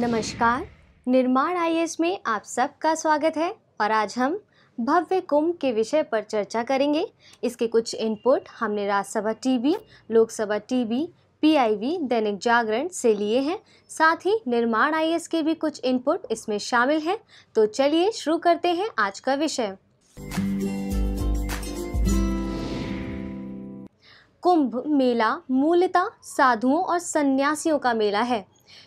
नमस्कार निर्माण आई में आप सबका स्वागत है और आज हम भव्य कुंभ के विषय पर चर्चा करेंगे इसके कुछ इनपुट हमने Rajya Sabha TV Lok Sabha TV PIB Dainik Jagran से लिए हैं साथ ही निर्माण आई के भी कुछ इनपुट इसमें शामिल हैं तो चलिए शुरू करते हैं आज का विषय कुंभ मेला मूलतः साधुओं और सन्यासियों का मेला है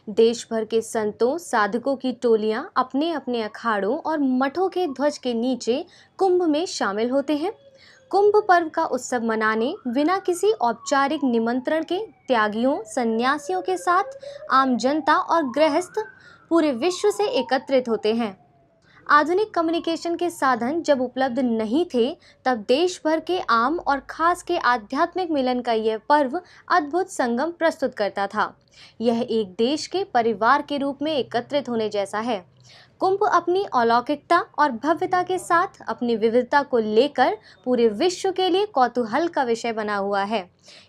देश भर के संतों साधकों की टोलियां अपने अपने अखाड़ों और मठों के ध्वज के नीचे कुंभ में शामिल होते हैं कुंभ पर्व का उत्सव मनाने बिना किसी औपचारिक निमंत्रण के त्यागियों सन्यासियों के साथ आम जनता और गृहस्थ पूरे विश्व से एकत्रित होते हैं आधुनिक कम्युनिकेशन के साधन जब उपलब्ध नहीं थे तब देश भर के आम और खास के आध्यात्मिक मिलन का यह पर्व अद्भुत संगम प्रस्तुत करता था यह एक देश के परिवार के रूप में एकत्रित होने जैसा है कुंभ अपनी अलौकिकता और भव्यता के साथ अपनी विविधता को लेकर पूरे विश्व के लिए कौतूहल का विषय बना हुआ है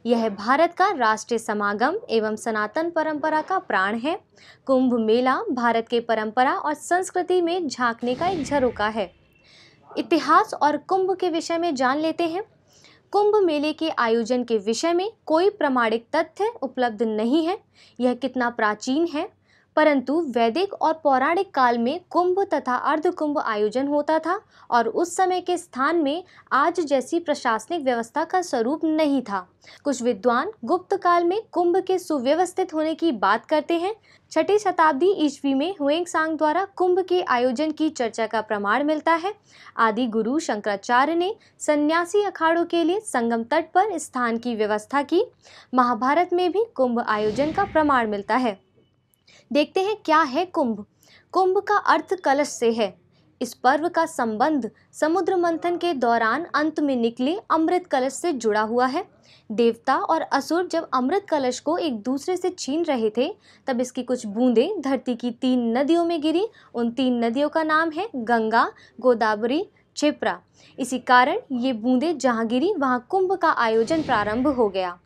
यह भारत का राष्ट्रीय समागम एवं सनातन परंपरा का प्राण है कुंभ मेला भारत के परंपरा और संस्कृति में झांकने का एक झरोका है इतिहास और कुंभ के विषय में जान लेते हैं कुंभ मेले के आयोजन के विषय में कोई प्रमाणिक तथ्य उपलब्ध नहीं है यह कितना प्राचीन है परंतु वैदिक और पौराणिक काल में कुंभ तथा अर्धकुंभ आयोजन होता था और उस समय के स्थान में आज जैसी प्रशासनिक व्यवस्था का स्वरूप नहीं था कुछ विद्वान गुप्त काल में कुंभ के सुव्यवस्थित होने की बात करते हैं छठी शताब्दी ईस्वी में हुएंग सांग द्वारा कुंभ के आयोजन की चर्चा का प्रमाण मिलता है आदि गुरु शंकराचार्य ने सन्यासी अखाड़ों के लिए संगम तट पर स्थान की व्यवस्था की महाभारत में भी कुंभ आयोजन का प्रमाण मिलता है देखते हैं क्या है कुंभ कुंभ का अर्थ कलश से है इस पर्व का संबंध समुद्र मंथन के दौरान अंत में निकले अमृत कलश से जुड़ा हुआ है देवता और असुर जब अमृत कलश को एक दूसरे से छीन रहे थे तब इसकी कुछ बूंदें धरती की तीन नदियों में गिरी उन तीन नदियों का नाम है गंगा गोदावरी छिप्रा इसी कारण ये बूंदें जहाँ गिरी वहाँ कुंभ का आयोजन प्रारंभ हो गया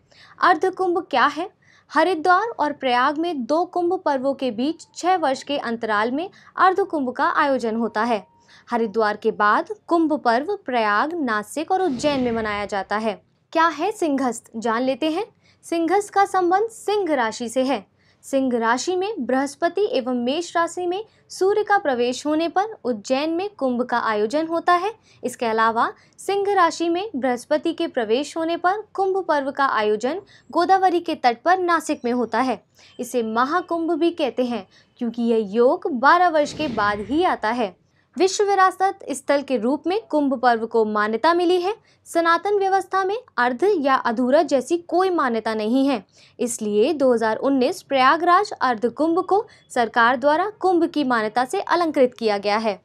अर्ध कुंभ क्या है हरिद्वार और प्रयाग में दो कुंभ पर्वों के बीच छह वर्ष के अंतराल में अर्ध कुंभ का आयोजन होता है हरिद्वार के बाद कुंभ पर्व प्रयाग नासिक और उज्जैन में मनाया जाता है क्या है सिंहस्थ जान लेते हैं सिंहस्थ का संबंध सिंह राशि से है सिंह राशि में बृहस्पति एवं मेष राशि में सूर्य का प्रवेश होने पर उज्जैन में कुंभ का आयोजन होता है इसके अलावा सिंह राशि में बृहस्पति के प्रवेश होने पर कुंभ पर्व का आयोजन गोदावरी के तट पर नासिक में होता है इसे महाकुंभ भी कहते हैं क्योंकि यह योग 12 वर्ष के बाद ही आता है विश्व विरासत स्थल के रूप में कुंभ पर्व को मान्यता मिली है सनातन व्यवस्था में अर्ध या अधूरा जैसी कोई मान्यता नहीं है इसलिए 2019 प्रयागराज अर्ध कुंभ को सरकार द्वारा कुंभ की मान्यता से अलंकृत किया गया है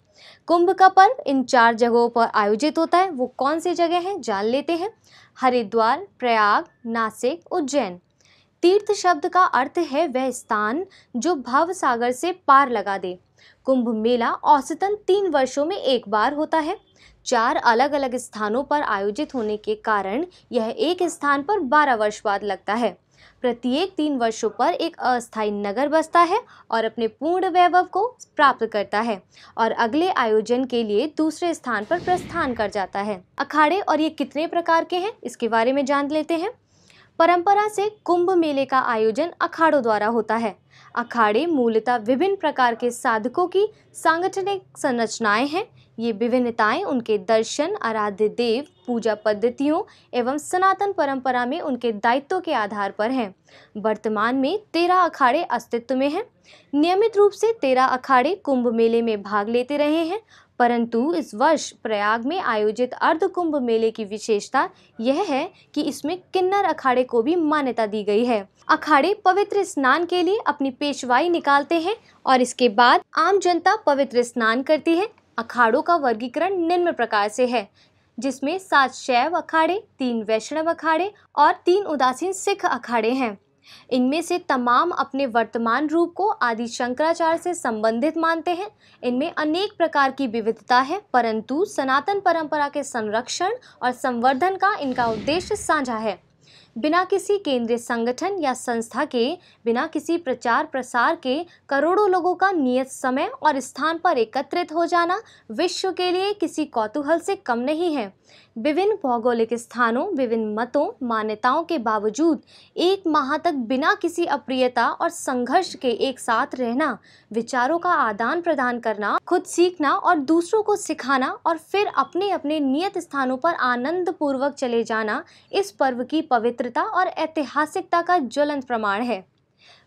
कुंभ का पर्व इन चार जगहों पर आयोजित होता है वो कौन सी जगह हैं जान लेते हैं हरिद्वार प्रयाग नासिक उज्जैन तीर्थ शब्द का अर्थ है वह स्थान जो भव सागर से पार लगा दे कुंभ मेला औसतन तीन वर्षों में एक बार होता है चार अलग अलग स्थानों पर आयोजित होने के कारण यह एक स्थान पर बारह वर्ष बाद लगता है प्रत्येक तीन वर्षों पर एक अस्थायी नगर बसता है और अपने पूर्ण वैभव को प्राप्त करता है और अगले आयोजन के लिए दूसरे स्थान पर प्रस्थान कर जाता है अखाड़े और ये कितने प्रकार के हैं इसके बारे में जान लेते हैं परंपरा से कुंभ मेले का आयोजन अखाड़ों द्वारा होता है अखाड़े मूलतः विभिन्न प्रकार के साधकों की सांगठनिक संरचनाएं हैं ये विभिन्नताएं उनके दर्शन आराध्य देव पूजा पद्धतियों एवं सनातन परंपरा में उनके दायित्व के आधार पर हैं वर्तमान में तेरह अखाड़े अस्तित्व में हैं नियमित रूप से तेरह अखाड़े कुंभ मेले में भाग लेते रहे हैं परंतु इस वर्ष प्रयाग में आयोजित अर्ध कुंभ मेले की विशेषता यह है कि इसमें किन्नर अखाड़े को भी मान्यता दी गई है अखाड़े पवित्र स्नान के लिए अपनी पेशवाई निकालते हैं और इसके बाद आम जनता पवित्र स्नान करती है अखाड़ों का वर्गीकरण निम्न प्रकार से है जिसमें सात शैव अखाड़े तीन वैष्णव अखाड़े और तीन उदासीन सिख अखाड़े हैं इनमें से तमाम अपने वर्तमान रूप को आदि शंकराचार्य से संबंधित मानते हैं इनमें अनेक प्रकार की विविधता है परंतु सनातन परंपरा के संरक्षण और संवर्धन का इनका उद्देश्य साझा है बिना किसी केंद्रीय संगठन या संस्था के बिना किसी प्रचार प्रसार के करोड़ों लोगों का नियत समय और स्थान पर एकत्रित हो जाना विश्व के लिए किसी कौतूहल से कम नहीं है विभिन्न भौगोलिक स्थानों विभिन्न मतों मान्यताओं के बावजूद एक माह तक बिना किसी अप्रियता और संघर्ष के एक साथ रहना विचारों का आदान प्रदान करना खुद सीखना और दूसरों को सिखाना और फिर अपने अपने नियत स्थानों पर आनंद पूर्वक चले जाना इस पर्व की पवित्रता और ऐतिहासिकता का ज्वलंत प्रमाण है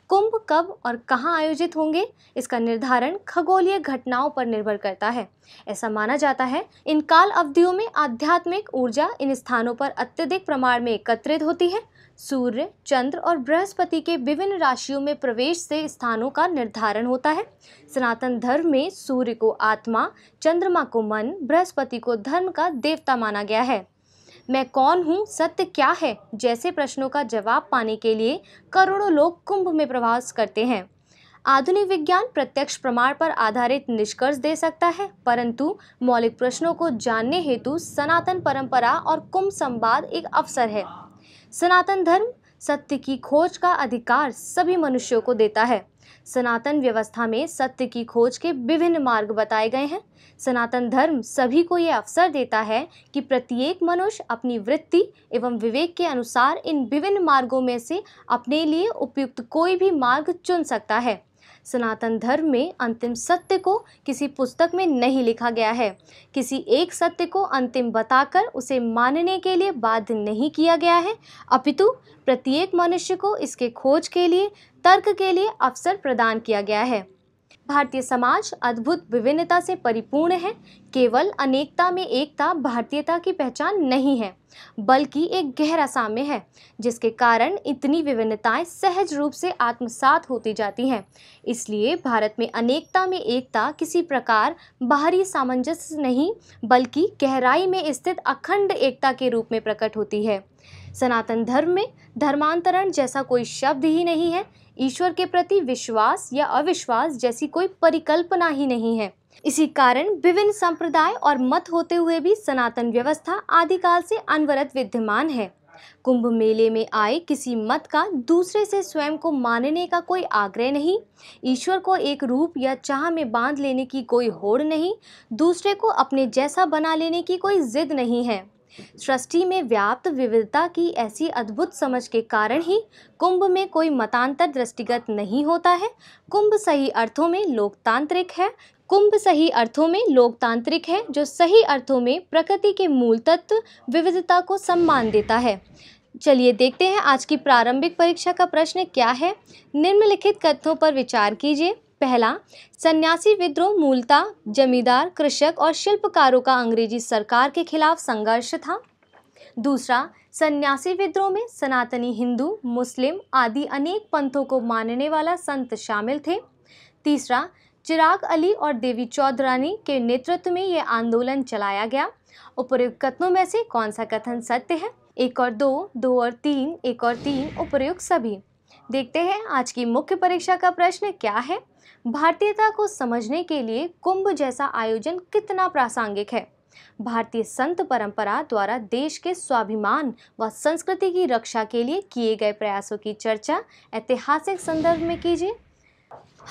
कुंभ कब और कहाँ आयोजित होंगे इसका निर्धारण खगोलीय घटनाओं पर निर्भर करता है ऐसा माना जाता है इन काल अवधियों में आध्यात्मिक ऊर्जा इन स्थानों पर अत्यधिक प्रमाण में एकत्रित होती है सूर्य चंद्र और बृहस्पति के विभिन्न राशियों में प्रवेश से स्थानों का निर्धारण होता है सनातन धर्म में सूर्य को आत्मा चंद्रमा को मन बृहस्पति को धर्म का देवता माना गया है मैं कौन हूँ सत्य क्या है जैसे प्रश्नों का जवाब पाने के लिए करोड़ों लोग कुंभ में प्रवास करते हैं आधुनिक विज्ञान प्रत्यक्ष प्रमाण पर आधारित निष्कर्ष दे सकता है परंतु मौलिक प्रश्नों को जानने हेतु सनातन परंपरा और कुंभ संवाद एक अवसर है सनातन धर्म सत्य की खोज का अधिकार सभी मनुष्यों को देता है सनातन व्यवस्था में सत्य की खोज के विभिन्न मार्ग बताए गए हैं सनातन धर्म सभी को ये अवसर देता है कि प्रत्येक मनुष्य अपनी वृत्ति एवं विवेक के अनुसार इन विभिन्न मार्गों में से अपने लिए उपयुक्त कोई भी मार्ग चुन सकता है सनातन धर्म में अंतिम सत्य को किसी पुस्तक में नहीं लिखा गया है किसी एक सत्य को अंतिम बताकर उसे मानने के लिए बाध्य नहीं किया गया है अपितु प्रत्येक मनुष्य को इसके खोज के लिए तर्क के लिए अवसर प्रदान किया गया है भारतीय समाज अद्भुत विभिन्नता से परिपूर्ण है केवल अनेकता में एकता भारतीयता की पहचान नहीं है बल्कि एक गहरा साम्य है जिसके कारण इतनी विभिन्नताएं सहज रूप से आत्मसात होती जाती हैं इसलिए भारत में अनेकता में एकता किसी प्रकार बाहरी सामंजस्य नहीं बल्कि गहराई में स्थित अखंड एकता के रूप में प्रकट होती है सनातन धर्म में धर्मांतरण जैसा कोई शब्द ही नहीं है ईश्वर के प्रति विश्वास या अविश्वास जैसी कोई परिकल्पना ही नहीं है इसी कारण विभिन्न संप्रदाय और मत होते हुए भी सनातन व्यवस्था आदिकाल से अनवरत विद्यमान है कुंभ मेले में आए किसी मत का दूसरे से स्वयं को मानने का कोई आग्रह नहीं ईश्वर को एक रूप या चाह में बांध लेने की कोई होड़ नहीं दूसरे को अपने जैसा बना लेने की कोई जिद नहीं है सृष्टि में व्याप्त विविधता की ऐसी अद्भुत समझ के कारण ही कुंभ में कोई मतांतर दृष्टिगत नहीं होता है कुंभ सही अर्थों में लोकतांत्रिक है कुंभ सही अर्थों में लोकतांत्रिक है जो सही अर्थों में प्रकृति के मूल तत्व विविधता को सम्मान देता है चलिए देखते हैं आज की प्रारंभिक परीक्षा का प्रश्न क्या है निम्नलिखित तथ्यों पर विचार कीजिए पहला सन्यासी विद्रोह मूलतः जमींदार कृषक और शिल्पकारों का अंग्रेजी सरकार के खिलाफ संघर्ष था दूसरा सन्यासी विद्रोह में सनातनी हिंदू मुस्लिम आदि अनेक पंथों को मानने वाला संत शामिल थे तीसरा चिराग अली और देवी चौधरानी के नेतृत्व में यह आंदोलन चलाया गया उपयुक्त कथनों में से कौन सा कथन सत्य है एक और दो दो और तीन एक और तीन उपयुक्त सभी देखते हैं आज की मुख्य परीक्षा का प्रश्न क्या है भारतीयता को समझने के लिए कुंभ जैसा आयोजन कितना प्रासंगिक है भारतीय संत परंपरा द्वारा देश के स्वाभिमान व संस्कृति की रक्षा के लिए किए गए प्रयासों की चर्चा ऐतिहासिक संदर्भ में कीजिए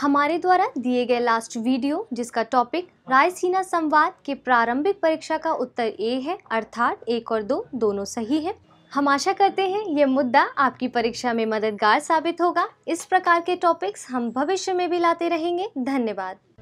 हमारे द्वारा दिए गए लास्ट वीडियो जिसका टॉपिक रायसीना संवाद के प्रारंभिक परीक्षा का उत्तर ए है अर्थात एक और दो दोनों सही है हम आशा करते हैं ये मुद्दा आपकी परीक्षा में मददगार साबित होगा इस प्रकार के टॉपिक्स हम भविष्य में भी लाते रहेंगे धन्यवाद